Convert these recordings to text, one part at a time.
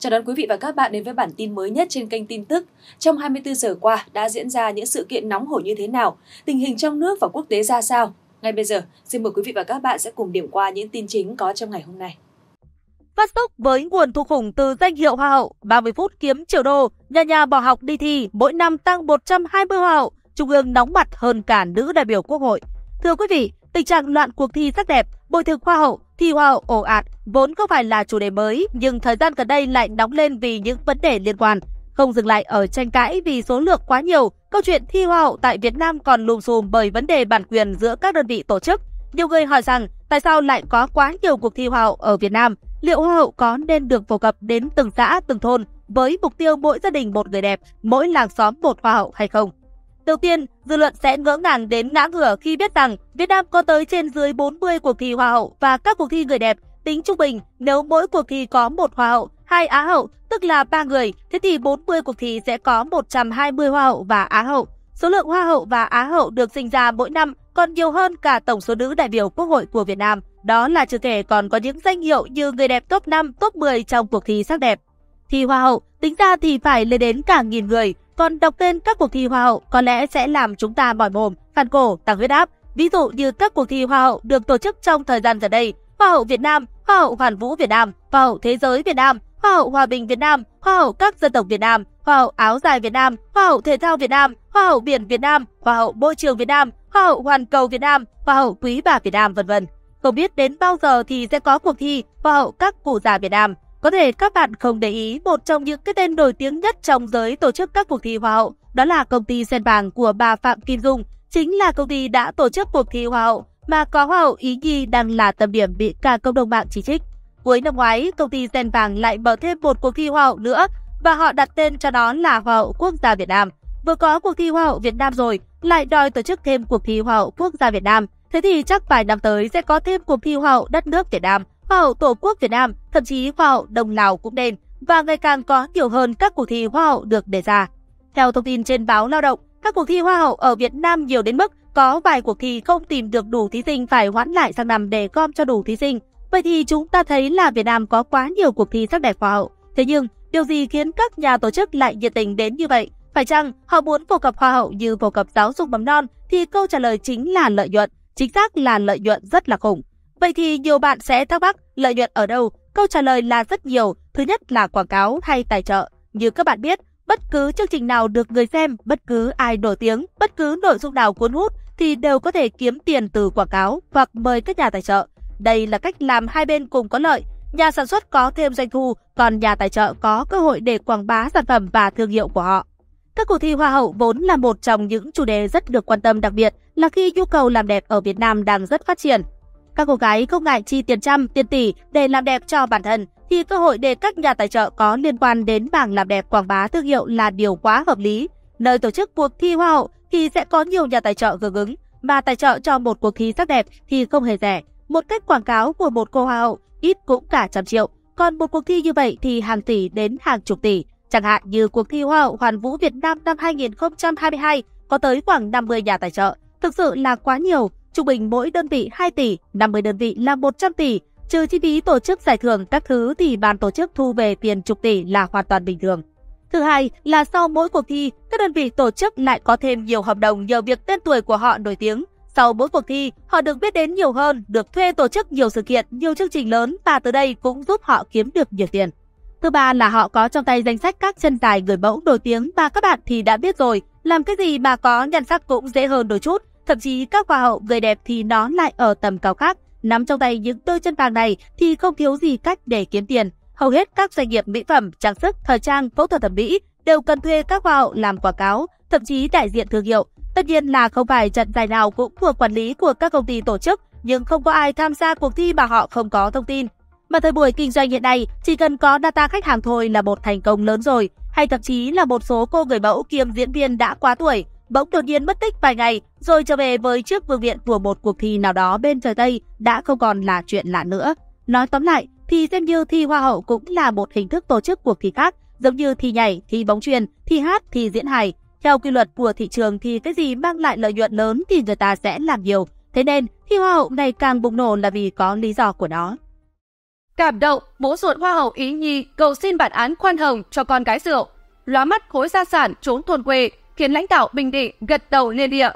Chào đón quý vị và các bạn đến với bản tin mới nhất trên kênh tin tức. Trong 24 giờ qua đã diễn ra những sự kiện nóng hổi như thế nào, tình hình trong nước và quốc tế ra sao? Ngay bây giờ, xin mời quý vị và các bạn sẽ cùng điểm qua những tin chính có trong ngày hôm nay. Phát sốc với nguồn thu khủng từ danh hiệu Hoa hậu, 30 phút kiếm triệu đô, nhà nhà bỏ học đi thi, mỗi năm tăng 120 hoa hậu, Trung ương nóng mặt hơn cả nữ đại biểu Quốc hội. Thưa quý vị, tình trạng loạn cuộc thi sắc đẹp Bồi thường hoa hậu, thi hoa hậu ồ ạt vốn không phải là chủ đề mới nhưng thời gian gần đây lại nóng lên vì những vấn đề liên quan. Không dừng lại ở tranh cãi vì số lượng quá nhiều, câu chuyện thi hoa hậu tại Việt Nam còn lùm xùm bởi vấn đề bản quyền giữa các đơn vị tổ chức. Nhiều người hỏi rằng tại sao lại có quá nhiều cuộc thi hoa hậu ở Việt Nam? Liệu hoa hậu có nên được phổ cập đến từng xã, từng thôn với mục tiêu mỗi gia đình một người đẹp, mỗi làng xóm một hoa hậu hay không? Đầu tiên, dư luận sẽ ngỡ ngàng đến ngã ngửa khi biết rằng Việt Nam có tới trên dưới 40 cuộc thi Hoa hậu và các cuộc thi người đẹp. Tính trung bình, nếu mỗi cuộc thi có một Hoa hậu, hai Á hậu, tức là ba người, thế thì 40 cuộc thi sẽ có 120 Hoa hậu và Á hậu. Số lượng Hoa hậu và Á hậu được sinh ra mỗi năm còn nhiều hơn cả tổng số nữ đại biểu Quốc hội của Việt Nam. Đó là chưa kể còn có những danh hiệu như người đẹp top 5, top 10 trong cuộc thi sắc đẹp. Thi Hoa hậu, tính ra thì phải lên đến cả nghìn người, còn đọc tên các cuộc thi Hoa hậu có lẽ sẽ làm chúng ta mỏi mồm, khăn cổ, tăng huyết áp. Ví dụ như các cuộc thi Hoa hậu được tổ chức trong thời gian gần đây, Hoa hậu Việt Nam, Hoa hậu Hoàn vũ Việt Nam, Hoa hậu Thế giới Việt Nam, Hoa hậu Hòa bình Việt Nam, Hoa hậu các dân tộc Việt Nam, Hoa hậu áo dài Việt Nam, Hoa hậu thể thao Việt Nam, Hoa hậu biển Việt Nam, Hoa hậu môi trường Việt Nam, Hoa hậu hoàn cầu Việt Nam, Hoa hậu quý bà Việt Nam vân vân. Không biết đến bao giờ thì sẽ có cuộc thi Hoa hậu các cụ già Việt Nam, có thể các bạn không để ý một trong những cái tên nổi tiếng nhất trong giới tổ chức các cuộc thi Hoa hậu, đó là công ty sen vàng của bà Phạm Kim Dung, chính là công ty đã tổ chức cuộc thi Hoa hậu mà có Hoa hậu Ý Nhi đang là tâm điểm bị cả cộng đồng mạng chỉ trích. Cuối năm ngoái, công ty sen vàng lại mở thêm một cuộc thi Hoa hậu nữa và họ đặt tên cho nó là Hoa hậu Quốc gia Việt Nam. Vừa có cuộc thi Hoa hậu Việt Nam rồi, lại đòi tổ chức thêm cuộc thi Hoa hậu Quốc gia Việt Nam. Thế thì chắc vài năm tới sẽ có thêm cuộc thi Hoa hậu đất nước Việt Nam Hoa hậu Tổ quốc Việt Nam, thậm chí Hoa hậu đồng Lào cũng nên và ngày càng có nhiều hơn các cuộc thi Hoa hậu được đề ra. Theo thông tin trên báo Lao động, các cuộc thi Hoa hậu ở Việt Nam nhiều đến mức có vài cuộc thi không tìm được đủ thí sinh phải hoãn lại sang năm để gom cho đủ thí sinh. Vậy thì chúng ta thấy là Việt Nam có quá nhiều cuộc thi sắc đẹp Hoa hậu. Thế nhưng, điều gì khiến các nhà tổ chức lại nhiệt tình đến như vậy? Phải chăng họ muốn phổ cập Hoa hậu như phổ cập giáo dục mầm non thì câu trả lời chính là lợi nhuận. Chính xác là lợi nhuận rất là khủng. Vậy thì nhiều bạn sẽ thắc mắc lợi nhuận ở đâu? Câu trả lời là rất nhiều. Thứ nhất là quảng cáo hay tài trợ. Như các bạn biết, bất cứ chương trình nào được người xem, bất cứ ai nổi tiếng, bất cứ nội dung nào cuốn hút thì đều có thể kiếm tiền từ quảng cáo hoặc mời các nhà tài trợ. Đây là cách làm hai bên cùng có lợi. Nhà sản xuất có thêm doanh thu, còn nhà tài trợ có cơ hội để quảng bá sản phẩm và thương hiệu của họ. Các cuộc thi Hoa hậu vốn là một trong những chủ đề rất được quan tâm đặc biệt là khi nhu cầu làm đẹp ở Việt Nam đang rất phát triển. Các cô gái không ngại chi tiền trăm, tiền tỷ để làm đẹp cho bản thân thì cơ hội để các nhà tài trợ có liên quan đến bảng làm đẹp quảng bá thương hiệu là điều quá hợp lý. Nơi tổ chức cuộc thi hoa hậu thì sẽ có nhiều nhà tài trợ hưởng ứng, mà tài trợ cho một cuộc thi sắc đẹp thì không hề rẻ. Một cách quảng cáo của một cô hoa hậu ít cũng cả trăm triệu, còn một cuộc thi như vậy thì hàng tỷ đến hàng chục tỷ. Chẳng hạn như cuộc thi Hoa hậu Hoàn vũ Việt Nam năm 2022 có tới khoảng 50 nhà tài trợ. Thực sự là quá nhiều, trung bình mỗi đơn vị 2 tỷ, 50 đơn vị là 100 tỷ, trừ chi phí tổ chức giải thưởng các thứ thì ban tổ chức thu về tiền chục tỷ là hoàn toàn bình thường. Thứ hai là sau mỗi cuộc thi, các đơn vị tổ chức lại có thêm nhiều hợp đồng nhờ việc tên tuổi của họ nổi tiếng. Sau mỗi cuộc thi, họ được biết đến nhiều hơn, được thuê tổ chức nhiều sự kiện, nhiều chương trình lớn và từ đây cũng giúp họ kiếm được nhiều tiền. Thứ ba là họ có trong tay danh sách các chân tài người mẫu nổi tiếng và các bạn thì đã biết rồi, làm cái gì mà có nhận sắc cũng dễ hơn đôi chút, Thậm chí các hoa hậu người đẹp thì nó lại ở tầm cao khác. Nắm trong tay những đôi chân vàng này thì không thiếu gì cách để kiếm tiền. Hầu hết các doanh nghiệp mỹ phẩm, trang sức, thời trang, phẫu thuật thẩm mỹ đều cần thuê các hoa hậu làm quảng cáo, thậm chí đại diện thương hiệu. Tất nhiên là không phải trận giải nào cũng thuộc quản lý của các công ty tổ chức, nhưng không có ai tham gia cuộc thi mà họ không có thông tin. Mà thời buổi kinh doanh hiện nay, chỉ cần có data khách hàng thôi là một thành công lớn rồi, hay thậm chí là một số cô người mẫu kiêm diễn viên đã quá tuổi, bỗng đột nhiên mất tích vài ngày rồi trở về với chiếc vương miện của một cuộc thi nào đó bên trời Tây đã không còn là chuyện lạ nữa. Nói tóm lại thì xem như thi Hoa hậu cũng là một hình thức tổ chức cuộc thi khác, giống như thi nhảy, thi bóng truyền, thi hát, thi diễn hài. Theo quy luật của thị trường thì cái gì mang lại lợi nhuận lớn thì người ta sẽ làm nhiều. Thế nên thi Hoa hậu ngày càng bùng nổ là vì có lý do của nó. Cảm động, bố ruột Hoa hậu Ý Nhi cầu xin bản án khoan hồng cho con gái rượu. Lóa mắt khối gia sản trốn thôn quê, khiến lãnh đạo Bình Định gật đầu liên địa.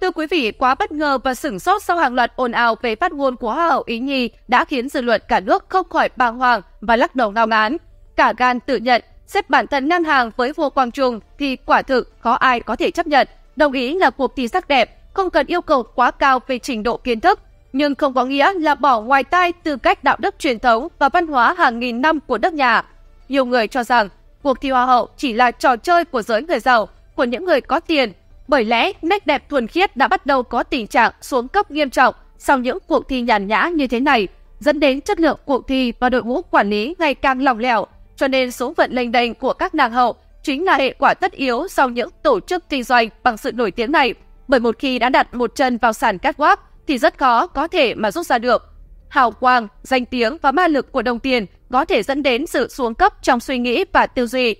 Thưa quý vị, quá bất ngờ và sửng sốt sau hàng loạt ồn ào về phát ngôn của Hoa hậu Ý Nhi đã khiến dư luận cả nước không khỏi bàng hoàng và lắc đầu ngao ngán. Cả gan tự nhận, xếp bản thân ngang hàng với vua Quang Trung thì quả thực có ai có thể chấp nhận. Đồng ý là cuộc thi sắc đẹp, không cần yêu cầu quá cao về trình độ kiến thức, nhưng không có nghĩa là bỏ ngoài tai tư cách đạo đức truyền thống và văn hóa hàng nghìn năm của đất nhà. Nhiều người cho rằng cuộc thi Hoa hậu chỉ là trò chơi của giới người giàu của những người có tiền. Bởi lẽ, nét đẹp thuần khiết đã bắt đầu có tình trạng xuống cấp nghiêm trọng sau những cuộc thi nhàn nhã như thế này, dẫn đến chất lượng cuộc thi và đội ngũ quản lý ngày càng lỏng lẻo, cho nên số phận lênh đênh của các nàng hậu chính là hệ quả tất yếu sau những tổ chức kinh doanh bằng sự nổi tiếng này. Bởi một khi đã đặt một chân vào sàn catwalk thì rất khó có thể mà rút ra được. Hào quang, danh tiếng và ma lực của đồng tiền có thể dẫn đến sự xuống cấp trong suy nghĩ và tư duy,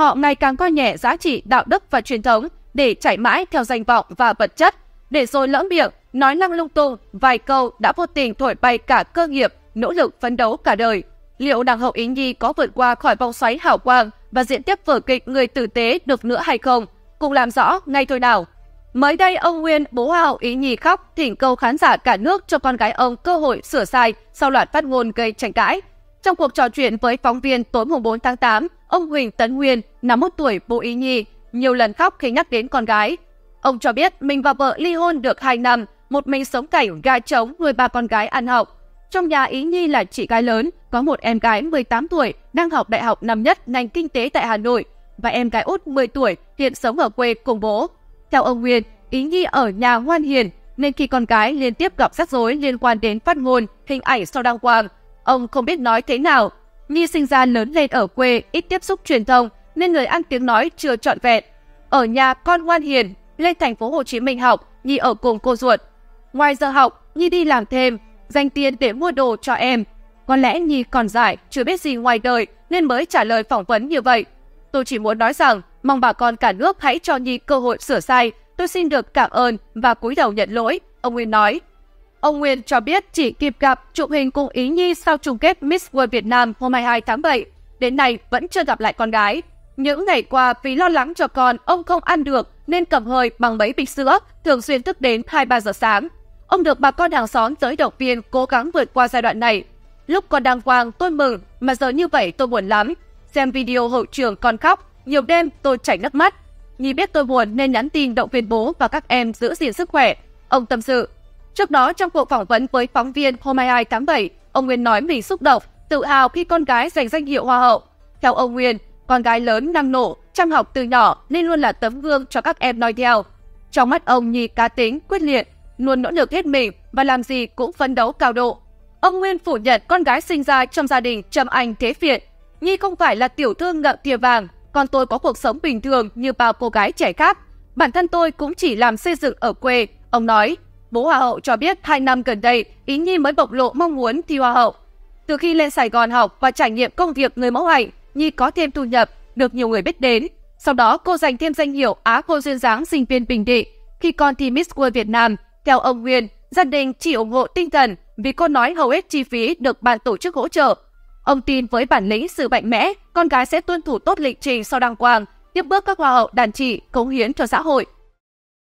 Họ ngày càng coi nhẹ giá trị đạo đức và truyền thống để chạy mãi theo danh vọng và vật chất, để rồi lỡ miệng, nói năng lung tung, vài câu đã vô tình thổi bay cả cơ nghiệp, nỗ lực phấn đấu cả đời. Liệu nàng hậu Ý Nhi có vượt qua khỏi vòng xoáy hào quang và diễn tiếp vở kịch người tử tế được nữa hay không? Cùng làm rõ ngay thôi nào. Mới đây ông Nguyên, bố hậu Ý Nhi khóc thỉnh cầu khán giả cả nước cho con gái ông cơ hội sửa sai sau loạt phát ngôn gây tranh cãi. Trong cuộc trò chuyện với phóng viên tối mùng 4 tháng 8, Ông Huỳnh Tấn Nguyên, 51 tuổi, vô ý nhi, nhiều lần khóc khi nhắc đến con gái. Ông cho biết mình và vợ ly hôn được 2 năm, một mình sống cảnh gà trống nuôi ba con gái ăn học. Trong nhà Ý Nhi là chị gái lớn, có một em gái 18 tuổi đang học đại học năm nhất ngành kinh tế tại Hà Nội và em gái út 10 tuổi hiện sống ở quê cùng bố. Theo ông Nguyên, Ý Nhi ở nhà ngoan hiền nên khi con gái liên tiếp gặp rắc rối liên quan đến phát ngôn, hình ảnh sau đăng quang, ông không biết nói thế nào Nhi sinh ra lớn lên ở quê, ít tiếp xúc truyền thông nên người ăn tiếng nói chưa trọn vẹn. Ở nhà con ngoan hiền, lên thành phố Hồ Chí Minh học, Nhi ở cùng cô ruột. Ngoài giờ học, Nhi đi làm thêm, dành tiền để mua đồ cho em. Có lẽ Nhi còn dại, chưa biết gì ngoài đời nên mới trả lời phỏng vấn như vậy. Tôi chỉ muốn nói rằng, mong bà con cả nước hãy cho Nhi cơ hội sửa sai. Tôi xin được cảm ơn và cúi đầu nhận lỗi, ông Nguyên nói. Ông Nguyên cho biết chỉ kịp gặp chụp hình cùng Ý Nhi sau chung kết Miss World Việt Nam hôm 22 tháng 7. Đến nay vẫn chưa gặp lại con gái. Những ngày qua vì lo lắng cho con, ông không ăn được nên cầm hơi bằng mấy bịch sữa, thường xuyên thức đến 2-3 giờ sáng. Ông được bà con hàng xóm tới động viên cố gắng vượt qua giai đoạn này. Lúc con đang quang tôi mừng, mà giờ như vậy tôi buồn lắm. Xem video hậu trường con khóc, nhiều đêm tôi chảy nước mắt. Nhi biết tôi buồn nên nhắn tin động viên bố và các em giữ gìn sức khỏe. Ông tâm sự, Trước đó trong cuộc phỏng vấn với phóng viên hôm 22 tháng 7, ông Nguyên nói mình xúc động, tự hào khi con gái giành danh hiệu Hoa hậu. Theo ông Nguyên, con gái lớn năng nổ, chăm học từ nhỏ nên luôn là tấm gương cho các em noi theo. Trong mắt ông Nhi cá tính, quyết liệt, luôn nỗ lực hết mình và làm gì cũng phấn đấu cao độ. Ông Nguyên phủ nhận con gái sinh ra trong gia đình Trâm Anh Thế Việt. Nhi không phải là tiểu thương ngậm tia vàng, còn tôi có cuộc sống bình thường như bao cô gái trẻ khác. Bản thân tôi cũng chỉ làm xây dựng ở quê, ông nói. Bố Hoa hậu cho biết hai năm gần đây, Ý Nhi mới bộc lộ mong muốn thi Hoa hậu. Từ khi lên Sài Gòn học và trải nghiệm công việc người mẫu ảnh, Nhi có thêm thu nhập, được nhiều người biết đến. Sau đó cô giành thêm danh hiệu Á Khôi Duyên dáng sinh viên Bình Định. Khi con thi Miss World Việt Nam, theo ông Nguyên, gia đình chỉ ủng hộ tinh thần vì cô nói hầu hết chi phí được ban tổ chức hỗ trợ. Ông tin với bản lĩnh sự mạnh mẽ, con gái sẽ tuân thủ tốt lịch trình sau đăng quang, tiếp bước các hoa hậu đàn chị, cống hiến cho xã hội.